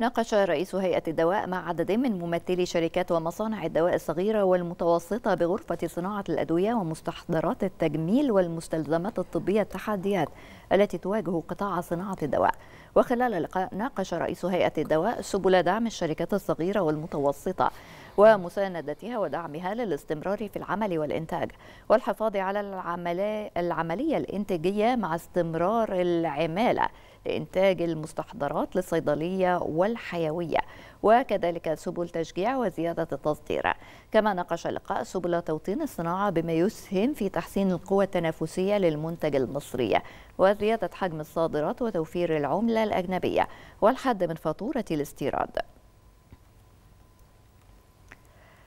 ناقش رئيس هيئة الدواء مع عدد من ممثلي شركات ومصانع الدواء الصغيرة والمتوسطة بغرفة صناعة الأدوية ومستحضرات التجميل والمستلزمات الطبية التحديات التي تواجه قطاع صناعة الدواء وخلال اللقاء ناقش رئيس هيئة الدواء سبل دعم الشركات الصغيرة والمتوسطة ومساندتها ودعمها للاستمرار في العمل والإنتاج والحفاظ على العملية الإنتاجية مع استمرار العمالة لإنتاج المستحضرات للصيدلية والحيوية وكذلك سبل تشجيع وزيادة التصدير كما ناقش اللقاء سبل توطين الصناعة بما يسهم في تحسين القوة التنافسية للمنتج المصري وزيادة حجم الصادرات وتوفير العملة الأجنبية والحد من فاتورة الاستيراد